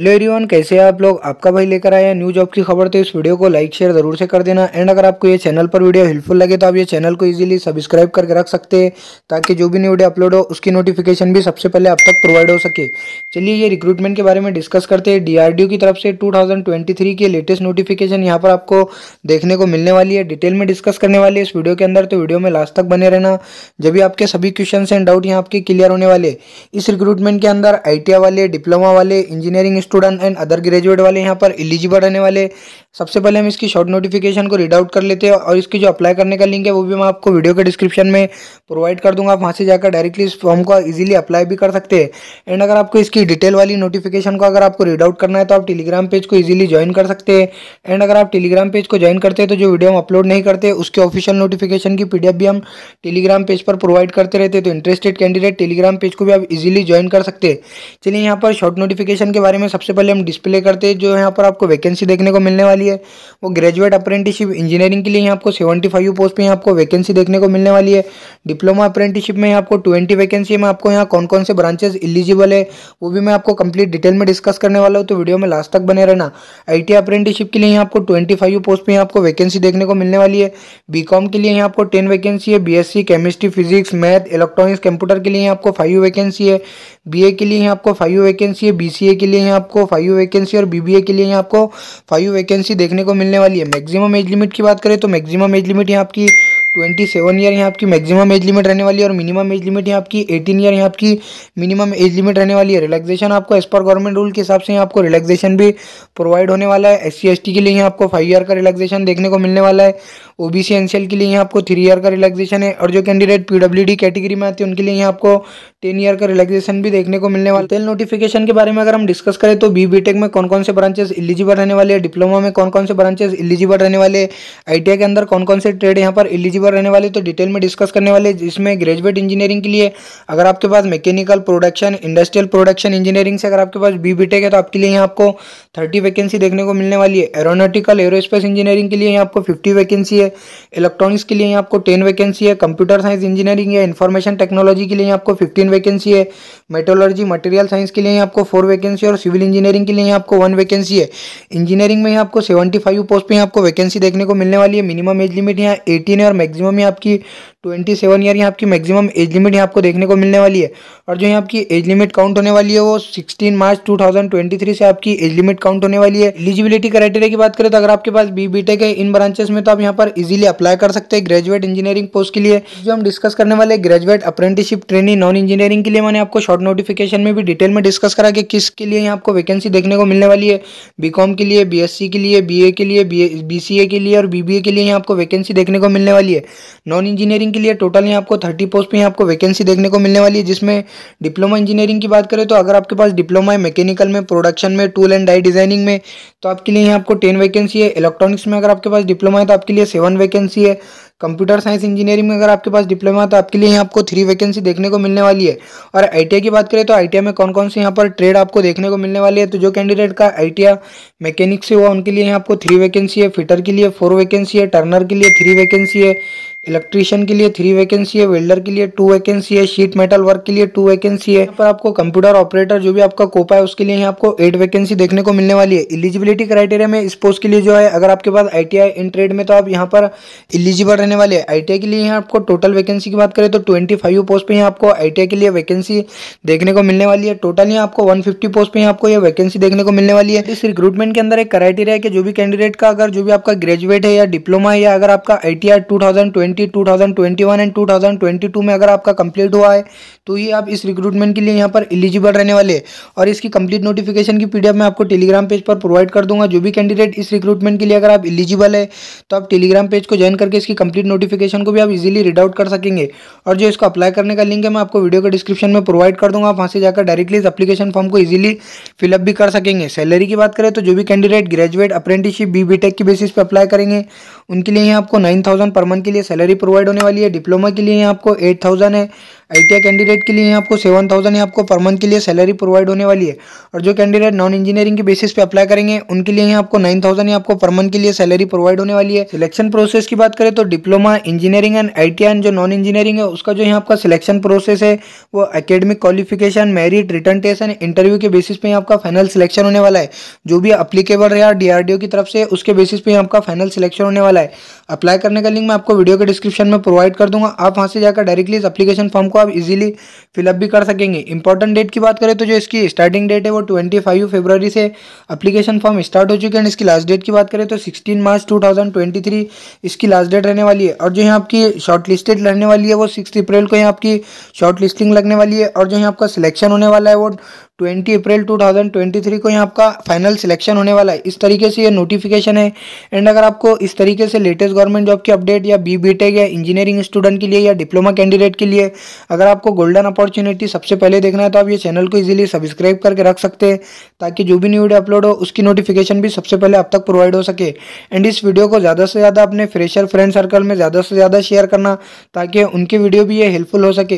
hello everyone कैसे हैं आप लोग आपका भाई लेकर आया न्यू जॉब की खबर तो इस वीडियो को लाइक शेयर जरूर से कर देना एंड अगर आपको ये चैनल पर वीडियो हेल्पफुल लगे तो आप ये चैनल को इजीली सब्सक्राइब करके रख सकते हैं ताकि जो भी न्यू वीडियो अपलोड हो उसकी नोटिफिकेशन भी सबसे पहले आप तक प्रोवाइड हो सके चलिए ये रिक्रूटमेंट के बारे में डिस्कस करते हैं डी की तरफ से टू की लेटेस्ट नोटिफिकेशन यहाँ पर आपको देखने को मिलने वाली है डिटेल में डिस्कस करने वाली है इस वीडियो के अंदर तो वीडियो में लास्ट तक बने रहना जब भी आपके सभी क्वेश्चन एंड डाउट यहाँ आपके क्लियर होने वाले इस रिक्रूटमेंट के अंदर आई वाले डिप्लोमा वाले engineering student and other graduate वाले यहाँ पर एलिजिबल रहने वाले सबसे पहले हम इसकी शॉर्ट नोटिफिकेशन को रीड आउट कर लेते हैं और इसकी जो अप्लाई करने का लिंक है वो भी मैं आपको वीडियो के डिस्क्रिप्शन में प्रोवाइड कर दूंगा आप वहाँ से जाकर डायरेक्टली इस फॉर्म को इजीली अप्लाई भी कर सकते हैं एंड अगर आपको इसकी डिटेल वाली नोटिफिकेशन को अगर आपको रीड आउट करना है तो आप टेलीग्राम पेज को ईजिली ज्वाइन कर सकते हैं एंड अगर आप टेलीग्राम पेज को ज्वाइन करते हैं तो जो वीडियो हम अपलोड नहीं करते उसके ऑफिशियल नोटिफिकेशन की पी भी हम टेलीग्राम पेज पर प्रोवाइड करते रहते तो इंटरेस्टेड कैंडिडेट टेलीग्राम पेज को भी आप इजिली ज्वाइन कर सकते हैं चलिए यहाँ पर शॉर्ट नोटिफिकेशन के बारे में सबसे पहले हम डिस्प्ले करते हैं जो यहाँ पर आपको वैकेंसी देखने को मिलने वाली रही है वो ग्रेजुएट अप्रेंटिसशिप इंजीनियरिंग के लिए यहाँ आपको सेवेंटी फाइव पोस्ट में आपको वैकेंसी देखने को मिलने वाली है डिप्लोमा अप्रेंटिसशिप में आपको ट्वेंटी वैकेंसी में आपको यहाँ कौन कौन से ब्रांचेस इलिजिबल है वो भी मैं आपको कंप्लीट डिटेल में डिस्कस करने वाला हूँ तो वीडियो में लास्ट तक बने रहना आई अप्रेंटिसशिप के लिए यहाँ आपको ट्वेंटी फाइव पोस्ट पर आपको वैकेंसी देखने को मिलने वाली है बी के लिए यहाँ आपको टेन वैकेंसी है B chemistry physics math electronics computer के लिए आपको फाइव वैकेंसी है बीए के लिए यहाँ आपको फाइव वैकेंसी है बीसीए के लिए यहाँ आपको फाइव वैकेंसी और बीबीए के लिए यहाँ आपको फाइव वैकेंसी सी देखने को मिलने वाली है मैक्सिमम एज लिमिट की बात करें तो मैक्सिमम एज लिमिट यहाँ आपकी ट्वेंटी सेवन ईयर यहाँ आपकी मैक्सिमम एज लिमिट रहने वाली है और मिनिमम एज लिमिट यहाँ आपकी एटीन ईयर यहाँ आपकी मिनिमम एज लिमिट रहने वाली है रिलैक्सेशन आपको एज पर गवर्नमेंट रूल के हिसाब से यहाँ आपको रिलैक्सेशन भी प्रोवाइड होने वाला है एस सी के लिए यहाँ आपको फाइव ईयर का रिलैक्सेशन देखने को मिलने वाला है ओबीसी एनसीएल के लिए यहाँ आपको थ्री ईयर का रिलैक्सेशन है और जो कैंडिडेट पीडब्ल्यूडी कैटेगरी में आते हैं उनके लिए यहाँ आपको टेन ईयर का रिलैक्सेशन भी देखने को मिलने वाला टेल नोटिफिकेशन के बारे में अगर हम डिस्कस करें तो बी बी में कौन कौन से ब्रांचेस इलिजिबल रहने वाले हैं डिप्लोमा में कौन कौन से ब्रांचेस इलिजिबल रहने वाले आई के अंदर कौन कौन से ट्रेड यहाँ पर एलिजिबल रहने वाले तो डिटेल में डिस्कस करने वाले जिसमें ग्रेजुएट इंजीनियरिंग के लिए अगर आपके पास mechanical production industrial production engineering से अगर आपके पास बी बीटेक है तो आपके लिए यहाँ आपको थर्टी वैकेंसी देखने को मिलने वाली है एरोनॉटिकल एरोस्पेस इंजीनियरिंग के लिए यहाँ आपको फिफ्टी वैकेंसी है है इलेक्ट्रॉनिक्स के लिए आपको टेन वैकेंसी है कंप्यूटर साइंस इंजीनियरिंग या इन्फॉर्मेशन टेक्नोलॉजी के लिए आपको फिफ्टीन वैकेंसी है मेटोलॉजी मटेरियल साइंस के लिए आपको फोर वैकेंसी और सिविल इंजीनियरिंग के लिए आपको वन वैकेंसी है इंजीनियरिंग में आपको सेवेंटी फाइव पोस्ट पर आपको वैकेंसी देखने को मिलने वाली है मिनिमम एज लिमिट यहाँ एटीन है और मैक्सिमम यहाँ आपकी ट्वेंटी सेवन ईयर यहाँ आपकी मैक्सिमम एज लिमिट यहाँ आपको देखने को मिलने वाली है और जो यहाँ आपकी एज लिमिट काउंट होने वाली है वो sixteen March two thousand twenty three से आपकी एज लिमिट काउंट होने वाली है एलिजिबिलिटी क्राइटेरिया की बात करें तो अगर आपके पास बी बी टेक है इन ब्रांचेस में तो आप यहाँ पर इजीली अप्लाई कर सकते हैं ग्रेजुएट इंजीनियरिंग पोस्ट के लिए जो हम डिस्कस करने वाले graduate apprenticeship training non engineering के लिए मैंने आपको शॉर्ट नोटिफिकेशन में भी डिटेल में डिस्कस करा कि किसके लिए यहाँ आपको वैकेंसी देखने को मिलने वाली है बी के लिए बी के लिए बी के लिए बी के लिए और बीबीए के लिए यहाँ आपको वैकेंसी देखने को मिलने वाली है नॉन इंजीनियरिंग के लिए टोटल यहाँ आपको थर्टी पोस्ट पर आपको वैकेंसी देखने को मिलने वाली है जिसमें डिप्लोमा इंजीनियरिंग की बात करें तो अगर आपके पास डिप्लोमा है मैकेनिकल में प्रोडक्शन में टूल एंड डाई डिजाइनिंग में तो आपके लिए यहाँ आपको टेन वैकेंसी है इलेक्ट्रॉनिक्स में अगर आपके पास डिप्लोमा है तो आपके लिए सेवन सेवन वैकेंसी है कंप्यूटर साइंस इंजीनियरिंग में अगर आपके पास डिप्लोमा है तो आपके लिए यहाँ आपको थ्री वैकेंसी देखने को मिलने वाली है और आई की बात करें तो आई में कौन कौन से यहाँ पर ट्रेड आपको देखने को मिलने वाली है तो जो कैंडिडेट का आई मैकेनिक से हुआ उनके लिए यहाँ आपको थ्री वैकेंसी है फिटर के लिए फोर वैकेंसी है टर्नर के लिए थ्री वैकेंसी है इलेक्ट्रीशियन के लिए थ्री वैकेंसी है वेल्डर के लिए टू वैकेंसी है शीट मेटल वर्क के लिए टू वैकेंसी है पर आपको कंप्यूटर ऑपरेटर जो भी आपका कोपा है उसके लिए आपको एट वैकेंसी देखने को मिलने वाली है इलिजिबिलिटी क्राइटेरिया में इस पोस्ट के लिए जो है अगर आपके पास आई इन ट्रेड में तो आप यहाँ पर इलिजिबल रहने वाले हैं आई के लिए यहाँ आपको टोटल वैकेंसी की बात करें तो ट्वेंटी पोस्ट पर यहाँ आपको आई के लिए वैकेंसी देखने को मिलने वाली है टोटल यहाँ आपको वन पोस्ट पर यहाँ आपको यह वैकेंसी देखने को मिलने वाली है इस रिक्रूटमेंट के अंदर एक क्राइटेरिया है कि जो भी कैंडिडेट का अगर जो भी आपका ग्रेजुएट है या डिप्लोमा है या अगर आपका आई टी ट्वेंटी 2021 एंड 2022 में अगर आपका कंप्लीट हुआ है तो ये आप इस रिक्रूटमेंट के लिए यहाँ पर एलिजिबल रहने वाले हैं और इसकी कंप्लीट नोटिफिकेशन की पीडीएफ मैं आपको टेलीग्राम पेज पर प्रोवाइड कर दूंगा जो भी कैंडिडेट इस रिक्रूटमेंट के लिए अगर आप इलिजिबल है तो आप टेलीग्राम पेज को ज्वाइन करके इसकी कंप्लीट नोटिफिकेशन को भी आप इजिली रीड आउट कर सकेंगे और जो इसको अप्लाई करने का लिंक है मैं आपको वीडियो के डिस्क्रिप्शन में प्रोवाइड कर दूंगा आप वहाँ से जाकर डायरेक्टली इस अपलीकेशन फॉर्म को इजिली फिलअप भी कर सकेंगे सैलरी की बात करें तो जो भी candidate graduate apprenticeship B B की बेसिस पर अप्लाई करेंगे उनके लिए यहाँ आपको नाइन थाउजेंड पर मंथ के लिए सैलरी प्रोवाइड होने वाली है डिप्लोमा के लिए यहाँ आपको एट थाउजेंड है आई कैंडिडेट के लिए आपको सेवन थाउजेंड आपको पर मंथ के लिए सैलरी प्रोवाइड होने वाली है और जो कैंडिडेट नॉन इंजीनियरिंग के बेसिस पे अप्लाई करेंगे उनके लिए आपको नाइन थाउजेंड आपको पर मंथ के लिए सैलरी प्रोवाइड होने वाली है सिलेक्शन प्रोसेस की बात करें तो डिप्लोमा इंजीनियरिंग एंड आई जो नॉन इंजीनियरिंग है उसका जो यहाँ आपका सिलेक्शन प्रोसेस है वो academic qualification merit written test and interview के बेसिस पे आपका फाइनल सिलेक्शन होने वाला है जो भी अप्लीकेबल रहा डीआरडीओ की तरफ से उसके बेसिस पे आपका फाइनल सिलेक्शन होने वाला है अप्लाई करने का लिंक मैं आपको वीडियो के डिस्क्रिप्शन में प्रोवाइड कर दूंगा आप वहाँ से जाकर डायरेक्टली इस अपलीकेशन फॉर्म को को आप इजीली फिलअप भी कर सकेंगे इंपॉर्टेंट डेट की बात करें तो जो इसकी स्टार्टिंग डेट है वो ट्वेंटी फाइव फेबररी से अप्लीकेशन फॉर्म स्टार्ट हो चुके हैं इसकी लास्ट डेट की बात करें तो sixteen March two thousand twenty three इसकी लास्ट डेट रहने वाली है और जो यहाँ आपकी शॉर्ट लिस्टेड रहने वाली है वो सिक्स अप्रैल को यहाँ आपकी शॉर्ट लिस्टिंग लगने वाली है और जो यहाँ आपका सिलेक्शन होने वाला है वो 20 अप्रैल 2023 को यहाँ आपका फाइनल सिलेक्शन होने वाला है इस तरीके से ये नोटिफिकेशन है एंड अगर आपको इस तरीके से लेटेस्ट गवर्नमेंट जॉब की अपडेट या बी बी टेक या इंजीनियरिंग स्टूडेंट के लिए या डिप्लोमा कैंडिडेट के लिए अगर आपको गोल्डन अपॉर्चुनिटी सबसे पहले देखना है तो आप ये चैनल को इजीली सब्सक्राइब करके रख सकते हैं ताकि जो भी न्यू वीडियो अपलोड हो उसकी नोटिफिकेशन भी सबसे पहले आप तक प्रोवाइड हो सके एंड इस वीडियो को ज़्यादा से ज़्यादा अपने फ्रेशर फ्रेंड सर्कल में ज़्यादा से ज़्यादा शेयर करना ताकि उनकी वीडियो भी ये हेल्पफुल हो सके